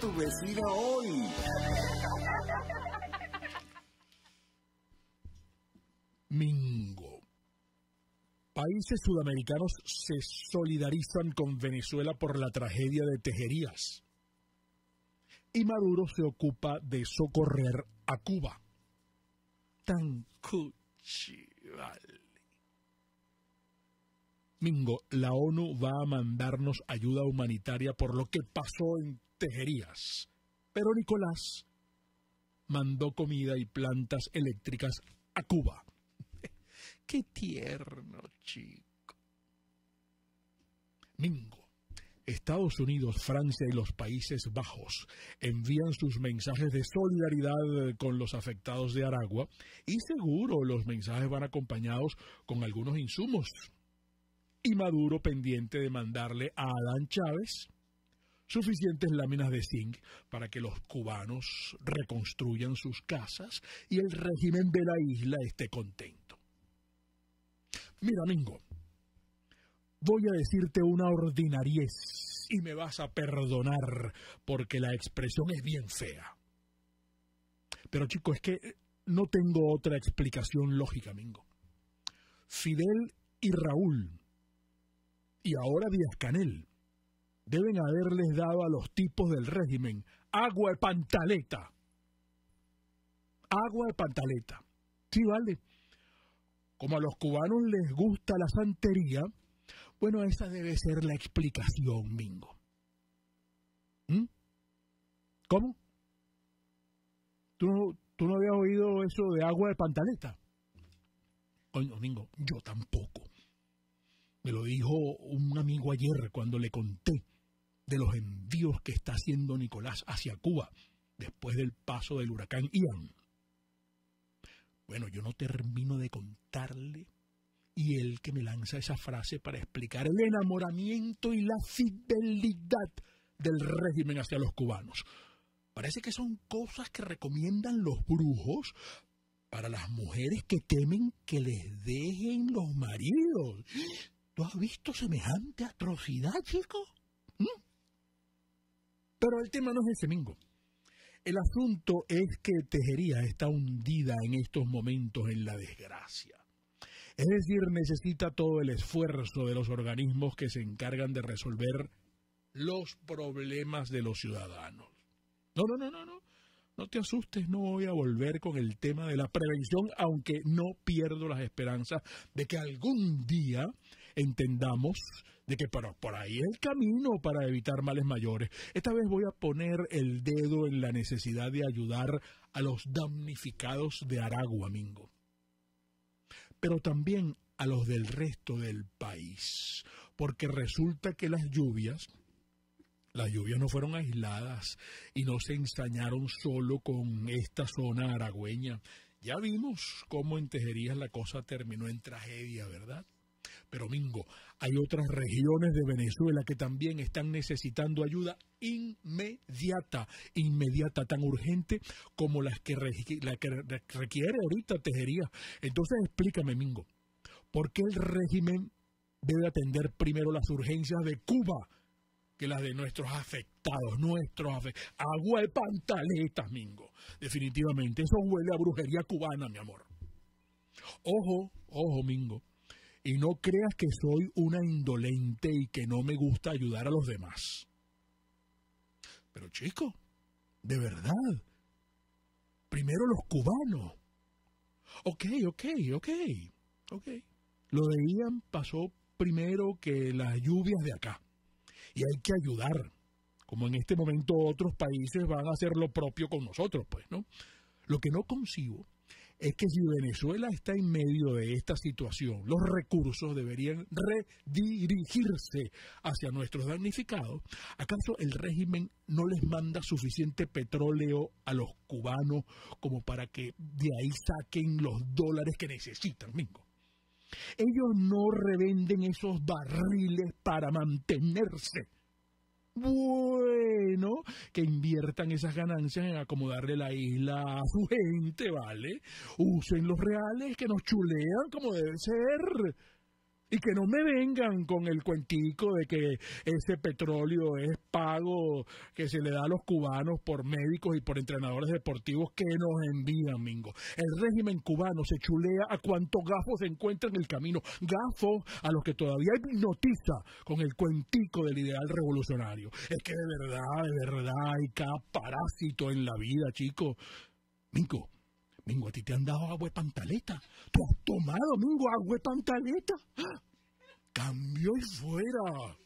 tu vecina hoy? Mingo. Países sudamericanos se solidarizan con Venezuela por la tragedia de Tejerías. Y Maduro se ocupa de socorrer a Cuba. Tan Mingo, la ONU va a mandarnos ayuda humanitaria por lo que pasó en tejerías. Pero Nicolás mandó comida y plantas eléctricas a Cuba. Qué tierno, chico. Mingo. Estados Unidos, Francia y los Países Bajos envían sus mensajes de solidaridad con los afectados de Aragua y seguro los mensajes van acompañados con algunos insumos. Y Maduro pendiente de mandarle a Adán Chávez suficientes láminas de zinc para que los cubanos reconstruyan sus casas y el régimen de la isla esté contento. Mira, Mingo, voy a decirte una ordinariez y me vas a perdonar porque la expresión es bien fea. Pero chico, es que no tengo otra explicación lógica, Mingo. Fidel y Raúl, y ahora Díaz Canel, deben haberles dado a los tipos del régimen agua de pantaleta. Agua de pantaleta. Sí, vale. Como a los cubanos les gusta la santería, bueno, esa debe ser la explicación, Mingo. ¿Mm? ¿Cómo? ¿Tú no, ¿Tú no habías oído eso de agua de pantaleta? Oye, Mingo, yo tampoco. Me lo dijo un amigo ayer cuando le conté de los envíos que está haciendo Nicolás hacia Cuba después del paso del huracán Ian. Bueno, yo no termino de contarle y él que me lanza esa frase para explicar el enamoramiento y la fidelidad del régimen hacia los cubanos. Parece que son cosas que recomiendan los brujos para las mujeres que temen que les dejen los maridos. ¿Tú has visto semejante atrocidad, chico? Pero el tema no es ese, Mingo. El asunto es que Tejería está hundida en estos momentos en la desgracia. Es decir, necesita todo el esfuerzo de los organismos que se encargan de resolver los problemas de los ciudadanos. No, no, no, no, no. No te asustes, no voy a volver con el tema de la prevención, aunque no pierdo las esperanzas de que algún día entendamos de que por ahí el camino para evitar males mayores. Esta vez voy a poner el dedo en la necesidad de ayudar a los damnificados de Aragua, Mingo. Pero también a los del resto del país, porque resulta que las lluvias, las lluvias no fueron aisladas y no se ensañaron solo con esta zona aragüeña. Ya vimos cómo en Tejerías la cosa terminó en tragedia, ¿verdad? Pero Mingo, hay otras regiones de Venezuela que también están necesitando ayuda inmediata, inmediata, tan urgente como las que, la que requiere ahorita Tejería. Entonces explícame, Mingo, ¿por qué el régimen debe atender primero las urgencias de Cuba que las de nuestros afectados, nuestros afectados? Agua de pantaletas, Mingo. Definitivamente, eso huele a brujería cubana, mi amor. Ojo, ojo, Mingo y no creas que soy una indolente y que no me gusta ayudar a los demás. Pero chico, de verdad, primero los cubanos. Ok, ok, ok, ok. Lo de Ian pasó primero que las lluvias de acá. Y hay que ayudar, como en este momento otros países van a hacer lo propio con nosotros, pues, ¿no? Lo que no consigo es que si Venezuela está en medio de esta situación, los recursos deberían redirigirse hacia nuestros damnificados. ¿Acaso el régimen no les manda suficiente petróleo a los cubanos como para que de ahí saquen los dólares que necesitan, Mingo? Ellos no revenden esos barriles para mantenerse bueno que inviertan esas ganancias en acomodarle la isla a su gente, ¿vale? Usen los reales que nos chulean como debe ser. Y que no me vengan con el cuentico de que ese petróleo es pago que se le da a los cubanos por médicos y por entrenadores deportivos que nos envían, Mingo. El régimen cubano se chulea a cuantos gafos se encuentra en el camino. Gafos a los que todavía hipnotiza con el cuentico del ideal revolucionario. Es que de verdad, de verdad hay cada parásito en la vida, chico. Mingo, Mingo, a ti te han dado agua de pantaleta. Tú has tomado, Mingo, agua de pantaleta. ¡Ah! Cambió Cambio y fuera.